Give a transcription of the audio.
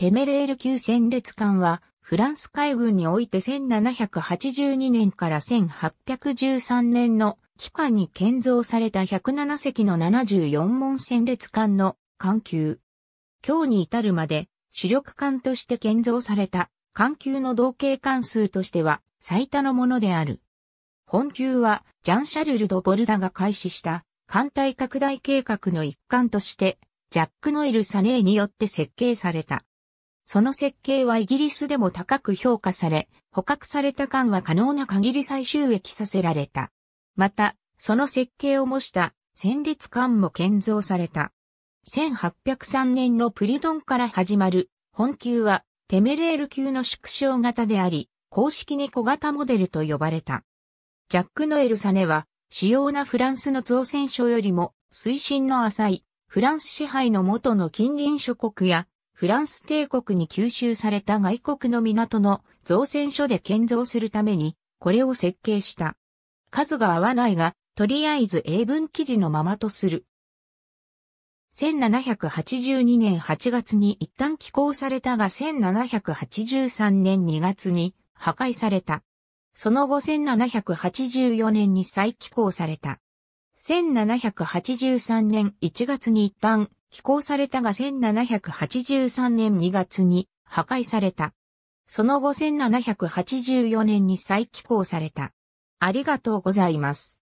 テメレール級戦列艦は、フランス海軍において1782年から1813年の期間に建造された107隻の74門戦列艦の艦級。今日に至るまで主力艦として建造された艦級の同型艦数としては最多のものである。本級はジャン・シャルル・ド・ボルダが開始した艦隊拡大計画の一環としてジャック・ノイル・サネーによって設計された。その設計はイギリスでも高く評価され、捕獲された艦は可能な限り再収益させられた。また、その設計を模した戦列艦も建造された。1803年のプリドンから始まる本級はテメレール級の縮小型であり、公式に小型モデルと呼ばれた。ジャック・ノエル・サネは主要なフランスの造船所よりも水深の浅いフランス支配の元の近隣諸国やフランス帝国に吸収された外国の港の造船所で建造するために、これを設計した。数が合わないが、とりあえず英文記事のままとする。1782年8月に一旦寄港されたが1783年2月に破壊された。その後1784年に再寄港された。1783年1月に一旦寄港されたが1783年2月に破壊された。その後1784年に再寄港された。ありがとうございます。